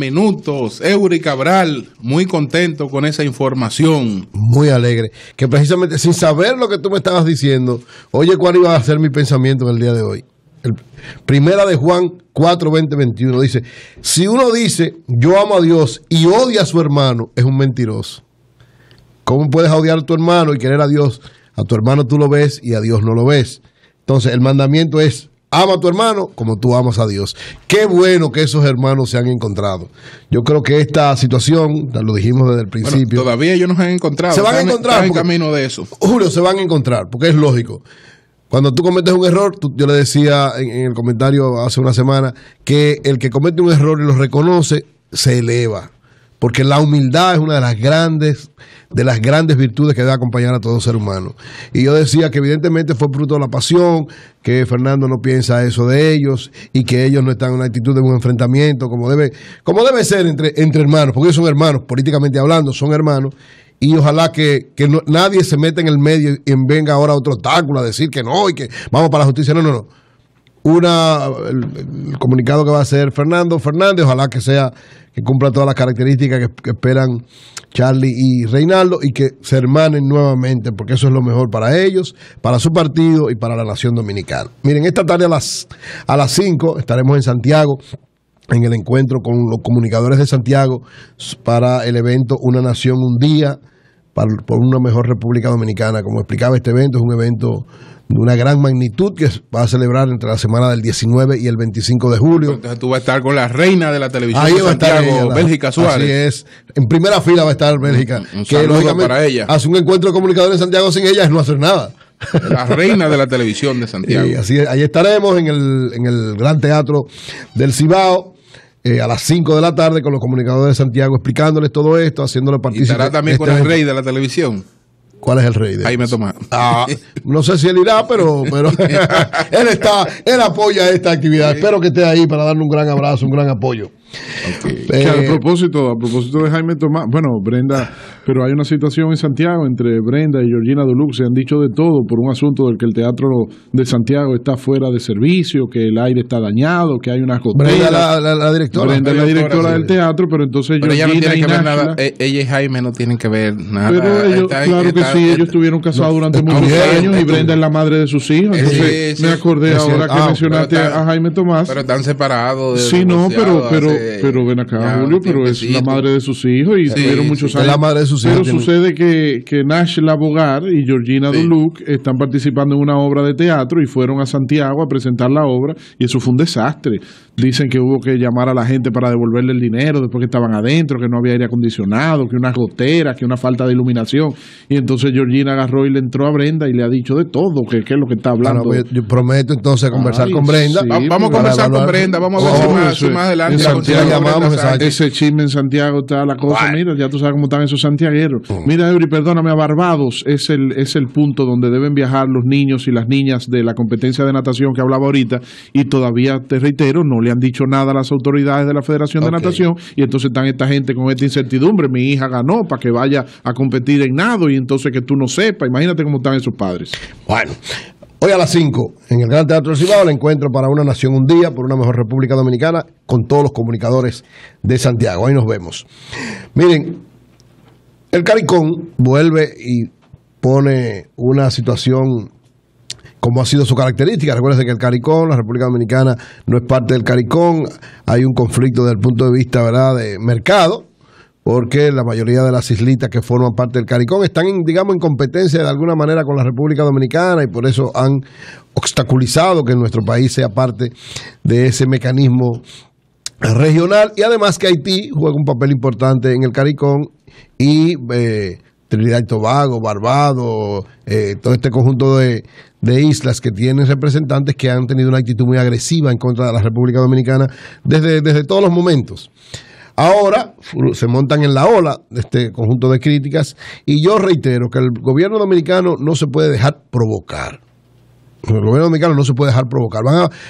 minutos. Eury Cabral, muy contento con esa información. Muy alegre. Que precisamente sin saber lo que tú me estabas diciendo, oye, ¿cuál iba a ser mi pensamiento en el día de hoy? primera de Juan 4, 20, 21 dice, si uno dice, yo amo a Dios y odia a su hermano, es un mentiroso. ¿Cómo puedes odiar a tu hermano y querer a Dios? A tu hermano tú lo ves y a Dios no lo ves. Entonces el mandamiento es, Ama a tu hermano como tú amas a Dios. Qué bueno que esos hermanos se han encontrado. Yo creo que esta situación, lo dijimos desde el principio. todavía ellos no se han encontrado. Se van a encontrar. en camino de eso. Julio, se van a encontrar, porque es lógico. Cuando tú cometes un error, yo le decía en el comentario hace una semana que el que comete un error y lo reconoce, se eleva porque la humildad es una de las grandes de las grandes virtudes que debe acompañar a todo ser humano. Y yo decía que evidentemente fue fruto de la pasión, que Fernando no piensa eso de ellos y que ellos no están en una actitud de un enfrentamiento como debe como debe ser entre entre hermanos, porque ellos son hermanos políticamente hablando, son hermanos y ojalá que, nadie se meta en el medio y venga ahora otro obstáculo a decir que no y que vamos para la justicia. No, no, no una el, comunicado que va a hacer Fernando Fernández, ojalá que sea que cumpla todas las características que, esperan Charlie y Reinaldo y que se hermanen nuevamente, porque eso es lo mejor para ellos, para su partido y para la nación dominicana. Miren, esta tarde a las a las 5 estaremos en Santiago en el encuentro con los comunicadores de Santiago para el evento Una Nación un día por una mejor República Dominicana. Como explicaba, este evento es un evento de una gran magnitud que va a celebrar entre la semana del 19 y el 25 de julio. Entonces tú vas a estar con la reina de la televisión de Santiago, Bélgica Suárez. es. En primera fila va a estar Bélgica. lógicamente para ella. hace un encuentro de comunicadores en Santiago sin ella es no hacer nada. La reina de la televisión de Santiago. Y así Ahí estaremos en el, en el Gran Teatro del Cibao. Eh, a las 5 de la tarde con los comunicadores de Santiago explicándoles todo esto, haciéndole participar. ¿Estará también este con el rey de la televisión? ¿Cuál es el rey? De Ahí ah, no sé si él irá, pero, pero él está, él apoya esta actividad. Espero que esté ahí para darle un gran abrazo, un gran apoyo. a eh, propósito, a propósito de Jaime Tomás, bueno, Brenda pero hay una situación en Santiago entre Brenda y Georgina Duluc, se han dicho de todo por un asunto del que el teatro de Santiago está fuera de servicio, que el aire está dañado, que hay una cosa Brenda la, la, directora. Brenda la directora del teatro, pero entonces ella no e, Ella y Jaime no tienen que ver nada. Pero ellos, claro que sí, ellos estuvieron casados durante muchos años y Brenda es la madre de sus hijos. Entonces me acordé ahora que mencionaste a Jaime Tomás. Pero están separados. Sí, no, pero, pero, pero ven acá, Julio, pero es la madre de sus hijos y tuvieron muchos años. la madre sucede que, que Nash Labogar y Georgina Duluc están participando en una obra de teatro y fueron a Santiago a presentar la obra y eso fue un desastre. Dicen que hubo que llamar a la gente para devolverle el dinero después que estaban adentro, que no había aire acondicionado, que unas goteras, que una falta de iluminación. Y entonces Georgina agarró y le entró a Brenda y le ha dicho de todo, que, es lo que está hablando. Pues, yo, prometo entonces conversar con Brenda. vamos a conversar oh, con Brenda, vamos a ver oh, si más, adelante. ese chisme en Santiago está la cosa, mira, ya tú sabes cómo están esos Mira, Eury, perdóname, a Barbados es el, es el punto donde deben viajar los niños y las niñas de la competencia de natación que hablaba ahorita y todavía, te reitero, no le han dicho nada a las autoridades de la Federación de Natación y entonces están esta gente con esta incertidumbre. Mi hija ganó para que vaya a competir en nado y entonces que tú no sepas. Imagínate cómo están esos padres. Bueno, Hoy a las 5, en el Gran Teatro del Cibao, el encuentro para una nación un día, por una mejor República Dominicana, con todos los comunicadores de Santiago. Ahí nos vemos. Miren, el Caricón vuelve y pone una situación como ha sido su característica. Recuerden que el CARICOM, la República Dominicana, no es parte del CARICOM. Hay un conflicto desde el punto de vista ¿verdad? de mercado, porque la mayoría de las islitas que forman parte del CARICOM están, digamos, en competencia de alguna manera con la República Dominicana y por eso han obstaculizado que nuestro país sea parte de ese mecanismo regional y además que Haití juega un papel importante en el caricón y eh, Trinidad y Tobago, Barbados, eh, todo este conjunto de, islas que tienen representantes que han tenido una actitud muy agresiva en contra de la República Dominicana desde, desde todos los momentos. Ahora se montan en la ola de este conjunto de críticas y yo reitero que el gobierno dominicano no se puede dejar provocar el gobierno dominicano no se puede dejar provocar.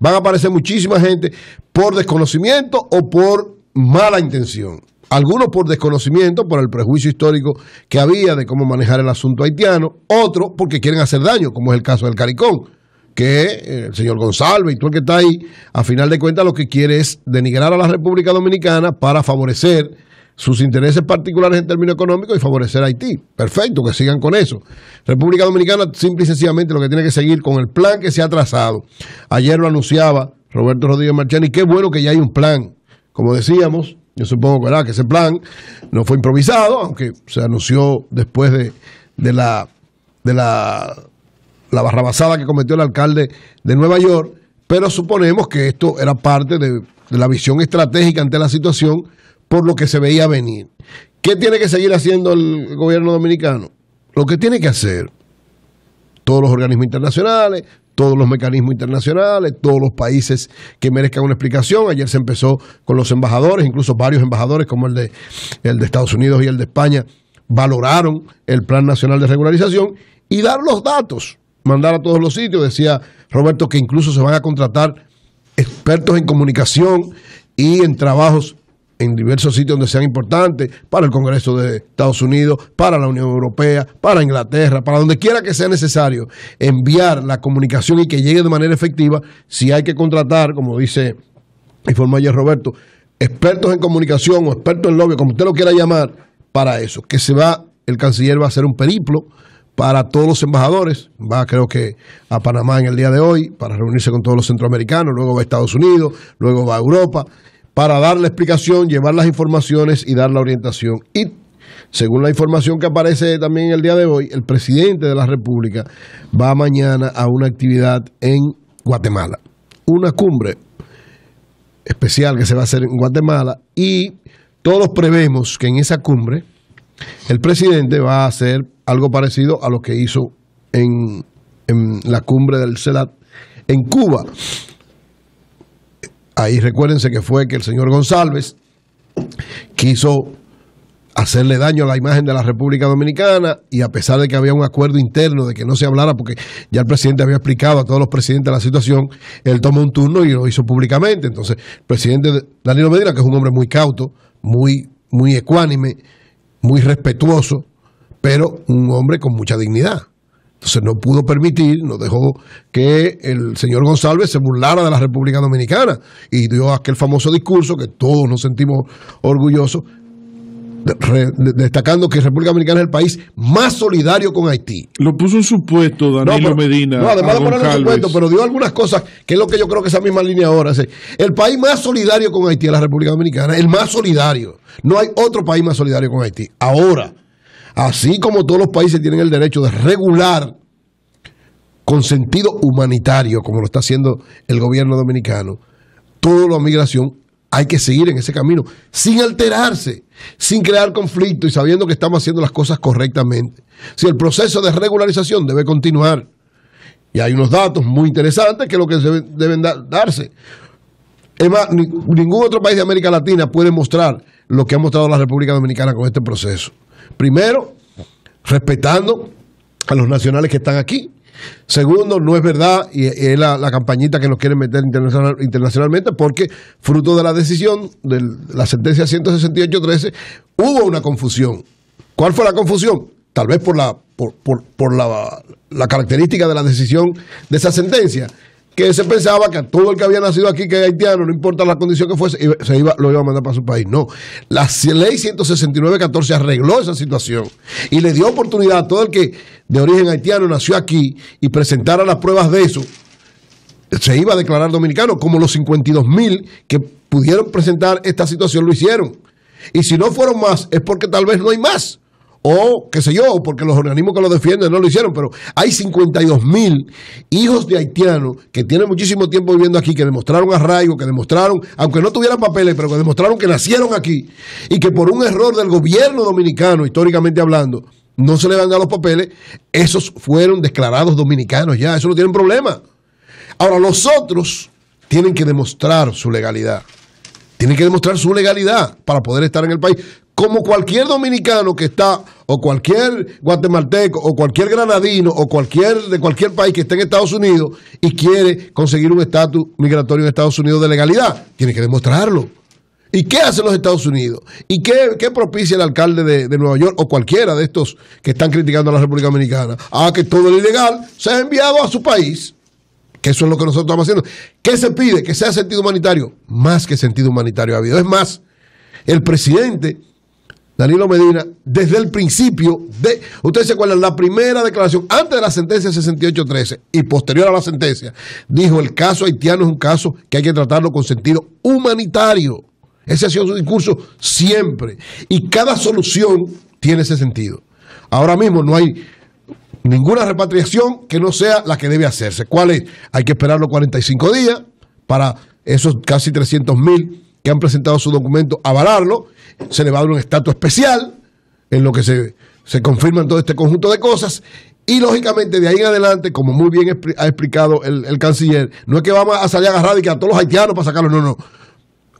Van a, aparecer muchísima gente por desconocimiento o por mala intención. Algunos por desconocimiento, por el prejuicio histórico que había de cómo manejar el asunto haitiano. Otros porque quieren hacer daño, como es el caso del Caricón, que eh, el señor González y todo el que está ahí, a final de cuentas lo que quiere es denigrar a la República Dominicana para favorecer sus intereses particulares en términos económicos y favorecer a Haití. Perfecto, que sigan con eso. República Dominicana, simple y sencillamente, lo que tiene que seguir con el plan que se ha trazado. Ayer lo anunciaba Roberto Rodríguez y qué bueno que ya hay un plan. Como decíamos, yo supongo que ese plan no fue improvisado, aunque se anunció después de, de la, de la, barrabasada que cometió el alcalde de Nueva York, pero suponemos que esto era parte de la visión estratégica ante la situación por lo que se veía venir. ¿Qué tiene que seguir haciendo el gobierno dominicano? Lo que tiene que hacer todos los organismos internacionales, todos los mecanismos internacionales, todos los países que merezcan una explicación. Ayer se empezó con los embajadores, incluso varios embajadores como el de, el de Estados Unidos y el de España valoraron el Plan Nacional de Regularización y dar los datos, mandar a todos los sitios. Decía Roberto que incluso se van a contratar expertos en comunicación y en trabajos en diversos sitios donde sean importantes, para el Congreso de Estados Unidos, para la Unión Europea, para Inglaterra, para donde quiera que sea necesario enviar la comunicación y que llegue de manera efectiva, si hay que contratar, como dice, informó ayer Roberto, expertos en comunicación o expertos en lobby, como usted lo quiera llamar, para eso, que se va, el canciller va a hacer un periplo para todos los embajadores, va creo que a Panamá en el día de hoy, para reunirse con todos los centroamericanos, luego va a Estados Unidos, luego va a Europa, para dar la explicación, llevar las informaciones y dar la orientación. Y según la información que aparece también el día de hoy, el presidente de la República va mañana a una actividad en Guatemala, una cumbre especial que se va a hacer en Guatemala y todos prevemos que en esa cumbre el presidente va a hacer algo parecido a lo que hizo en, la cumbre del CELAT en Cuba Ahí recuérdense que fue que el señor González quiso hacerle daño a la imagen de la República Dominicana y a pesar de que había un acuerdo interno de que no se hablara, porque ya el presidente había explicado a todos los presidentes la situación, él tomó un turno y lo hizo públicamente. Entonces, el presidente Danilo Medina, que es un hombre muy cauto, muy, muy ecuánime, muy respetuoso, pero un hombre con mucha dignidad. Entonces no pudo permitir, no dejó que el señor González se burlara de la República Dominicana y dio aquel famoso discurso que todos nos sentimos orgullosos, destacando que la República Dominicana es el país más solidario con Haití. Lo puso en supuesto Danilo Medina. No, además de poner un supuesto, pero dio algunas cosas, que es lo que yo creo que es esa misma línea ahora. el país más solidario con Haití es la República Dominicana, el más solidario. No hay otro país más solidario con Haití. Ahora, Así como todos los países tienen el derecho de regular con sentido humanitario, como lo está haciendo el gobierno dominicano, toda la migración, hay que seguir en ese camino, sin alterarse, sin crear conflicto y sabiendo que estamos haciendo las cosas correctamente. Si el proceso de regularización debe continuar, y hay unos datos muy interesantes que lo que deben, darse. Es más, ningún otro país de América Latina puede mostrar lo que ha mostrado la República Dominicana con este proceso. Primero, respetando a los nacionales que están aquí. Segundo, no es verdad, y es la, campañita que nos quieren meter internacionalmente, porque fruto de la decisión de la sentencia 168.13, hubo una confusión. ¿Cuál fue la confusión? Tal vez por la, por, la característica de la decisión de esa sentencia, que se pensaba que todo el que había nacido aquí, que es haitiano, no importa la condición que fuese, se iba, lo iba a mandar para su país. No, la ley 169-14 arregló esa situación y le dio oportunidad a todo el que de origen haitiano nació aquí y presentara las pruebas de eso, se iba a declarar dominicano, como los 52 mil que pudieron presentar esta situación lo hicieron. Y si no fueron más, es porque tal vez no hay más o qué sé yo, porque los organismos que lo defienden no lo hicieron, pero hay 52 mil hijos de haitianos que tienen muchísimo tiempo viviendo aquí, que demostraron arraigo, que demostraron, aunque no tuvieran papeles, pero que demostraron que nacieron aquí y que por un error del gobierno dominicano, históricamente hablando, no se le van a los papeles, esos fueron declarados dominicanos ya, eso no tienen problema. Ahora, los otros tienen que demostrar su legalidad. Tienen que demostrar su legalidad para poder estar en el país como cualquier dominicano que está, o cualquier guatemalteco, o cualquier granadino, o cualquier de cualquier país que esté en Estados Unidos y quiere conseguir un estatus migratorio en Estados Unidos de legalidad, tiene que demostrarlo. ¿Y qué hacen los Estados Unidos? ¿Y qué, propicia el alcalde de, Nueva York o cualquiera de estos que están criticando a la República Dominicana? Ah, que todo lo ilegal sea enviado a su país. Que eso es lo que nosotros estamos haciendo. ¿Qué se pide? Que sea sentido humanitario. Más que sentido humanitario ha habido. Es más, el presidente Danilo Medina, desde el principio de, ustedes se acuerdan, la primera declaración, antes de la sentencia 68 y posterior a la sentencia, dijo el caso haitiano es un caso que hay que tratarlo con sentido humanitario. Ese ha sido su discurso siempre. Y cada solución tiene ese sentido. Ahora mismo no hay ninguna repatriación que no sea la que debe hacerse. ¿Cuál es? Hay que esperar los 45 días para esos casi 300 mil que han presentado su documento, avalarlo, se le va a dar un estatus especial en lo que se, confirma confirman todo este conjunto de cosas y lógicamente de ahí en adelante, como muy bien ha explicado el, canciller, no es que vamos a salir a agarrar y que a todos los haitianos para sacarlos, no, no.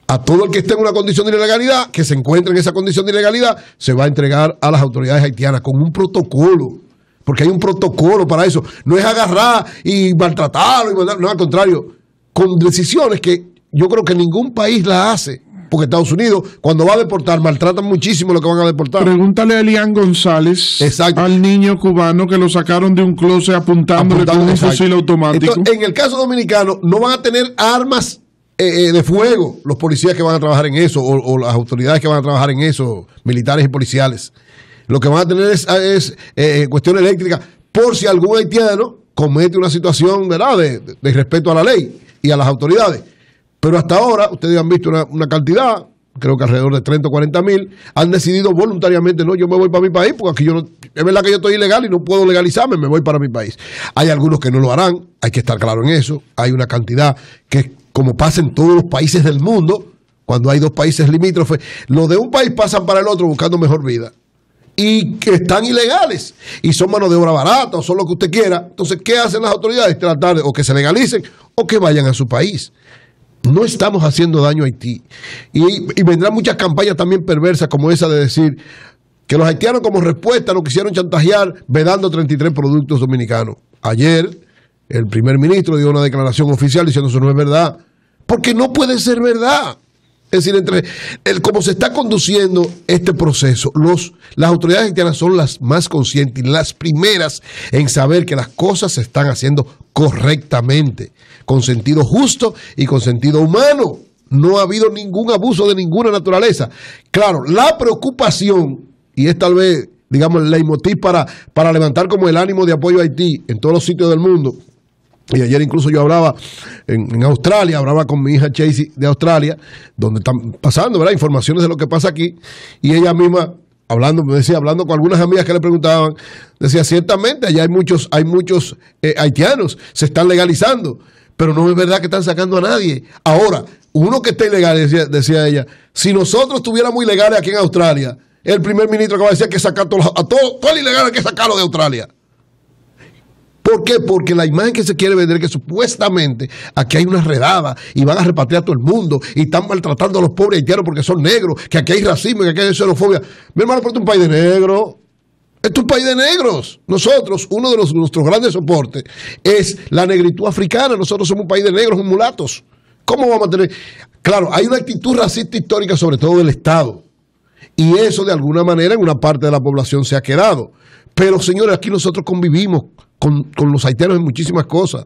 A todo el que esté en una condición de ilegalidad, que se encuentre en esa condición de ilegalidad, se va a entregar a las autoridades haitianas con un protocolo. Porque hay un protocolo para eso. No es agarrar y maltratarlo, y no, al contrario, con decisiones que yo creo que ningún país la hace. Porque Estados Unidos, cuando va a deportar, maltratan muchísimo lo que van a deportar. Pregúntale a Elian González, al niño cubano que lo sacaron de un closet apuntándole Apuntando, con un fusil automático. en el caso dominicano, no van a tener armas eh, eh, de fuego los policías que van a trabajar en eso, o, las autoridades que van a trabajar en eso, militares y policiales. Lo que van a tener es, ah, eh, cuestión eléctrica, por si algún haitiano comete una situación de respeto a la ley y a las autoridades. Pero hasta ahora, ustedes han visto una, cantidad, creo que alrededor de 30 o 40 mil, han decidido voluntariamente, no, yo me voy para mi país, porque aquí yo no, es verdad que yo estoy ilegal y no puedo legalizarme, me voy para mi país. Hay algunos que no lo harán, hay que estar claro en eso, hay una cantidad que, como pasa en todos los países del mundo, cuando hay dos países limítrofes, los de un país pasan para el otro buscando mejor vida. Y que están ilegales y son mano de obra barata o son lo que usted quiera. Entonces, ¿qué hacen las autoridades? Tratar de, o que se legalicen o que vayan a su país no estamos haciendo daño a Haití. Y, vendrán muchas campañas también perversas como esa de decir que los haitianos como respuesta lo quisieron chantajear vedando 33 productos dominicanos. Ayer el primer ministro dio una declaración oficial diciendo eso no es verdad, porque no puede ser verdad. Es decir, entre el cómo se está conduciendo este proceso, las autoridades haitianas son las más conscientes y las primeras en saber que las cosas se están haciendo correctamente, con sentido justo y con sentido humano. No ha habido ningún abuso de ninguna naturaleza. Claro, la preocupación, y es tal vez, digamos, el leitmotiv para, para levantar como el ánimo de apoyo a Haití en todos los sitios del mundo, y ayer incluso yo hablaba en, Australia, hablaba con mi hija Chasey de Australia, donde están pasando, Informaciones de lo que pasa aquí. Y ella misma, hablando, me decía, hablando con algunas amigas que le preguntaban, decía, ciertamente, allá hay muchos, hay muchos eh, haitianos, se están legalizando, pero no es verdad que están sacando a nadie. Ahora, uno que esté ilegal, decía, ella, si nosotros estuviéramos ilegales aquí en Australia, el primer ministro va a decir que sacar a todos, a todos, ilegal hay que sacarlo de Australia. ¿Por qué? Porque la imagen que se quiere vender que supuestamente aquí hay una redada y van a repatriar a todo el mundo y están maltratando a los pobres haitianos porque son negros, que aquí hay racismo, que aquí hay xenofobia. Mi hermano, pero es un país de negros. es un país de negros. Nosotros, uno de los, nuestros grandes soportes es la negritud africana. Nosotros somos un país de negros, un mulatos. ¿Cómo vamos a tener? Claro, hay una actitud racista histórica, sobre todo del Estado. Y eso, de alguna manera, en una parte de la población se ha quedado. Pero, señores, aquí nosotros convivimos con, los haitianos en muchísimas cosas.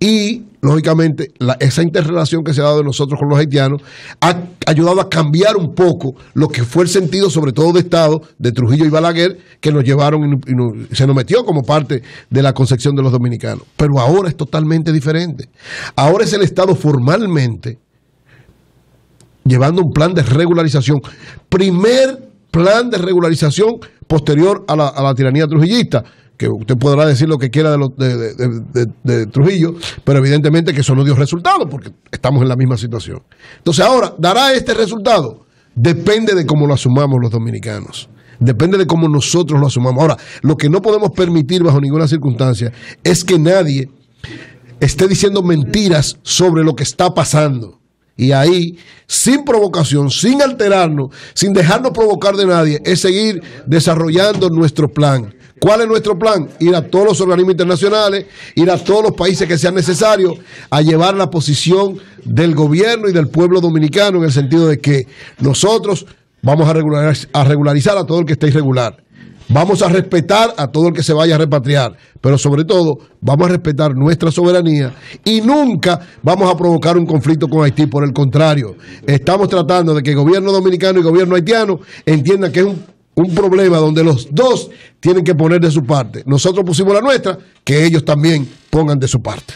Y, lógicamente, esa interrelación que se ha dado de nosotros con los haitianos ha ayudado a cambiar un poco lo que fue el sentido, sobre todo de Estado, de Trujillo y Balaguer, que nos llevaron y, se nos metió como parte de la concepción de los dominicanos. Pero ahora es totalmente diferente. Ahora es el Estado formalmente llevando un plan de regularización. Primer plan de regularización posterior a la, a la tiranía trujillista que usted podrá decir lo que quiera de, Trujillo, pero evidentemente que eso no dio resultado porque estamos en la misma situación. Entonces ahora, ¿dará este resultado? Depende de cómo lo asumamos los dominicanos. Depende de cómo nosotros lo asumamos. Ahora, lo que no podemos permitir bajo ninguna circunstancia es que nadie esté diciendo mentiras sobre lo que está pasando. Y ahí, sin provocación, sin alterarnos, sin dejarnos provocar de nadie, es seguir desarrollando nuestro plan ¿Cuál es nuestro plan? Ir a todos los organismos internacionales, ir a todos los países que sean necesarios a llevar la posición del gobierno y del pueblo dominicano en el sentido de que nosotros vamos a regularizar a, todo el que esté irregular. Vamos a respetar a todo el que se vaya a repatriar, pero sobre todo vamos a respetar nuestra soberanía y nunca vamos a provocar un conflicto con Haití. Por el contrario, estamos tratando de que el gobierno dominicano y el gobierno haitiano entiendan que es un un problema donde los dos tienen que poner de su parte. Nosotros pusimos la nuestra, que ellos también pongan de su parte.